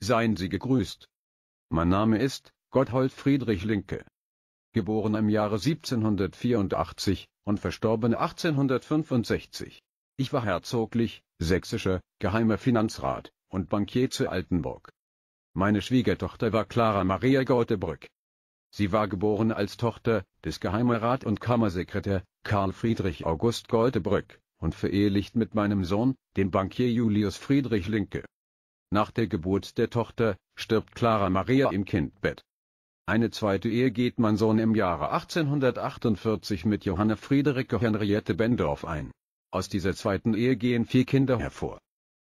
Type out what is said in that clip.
Seien Sie gegrüßt. Mein Name ist Gotthold Friedrich Linke. Geboren im Jahre 1784 und verstorben 1865. Ich war herzoglich, sächsischer, geheimer Finanzrat und Bankier zu Altenburg. Meine Schwiegertochter war Clara Maria Gautebrück. Sie war geboren als Tochter des Geheimerat und Kammersekretär Karl Friedrich August Gautebrück und verehelicht mit meinem Sohn, dem Bankier Julius Friedrich Linke. Nach der Geburt der Tochter stirbt Clara Maria im Kindbett. Eine zweite Ehe geht mein Sohn im Jahre 1848 mit Johanna Friederike Henriette Bendorf ein. Aus dieser zweiten Ehe gehen vier Kinder hervor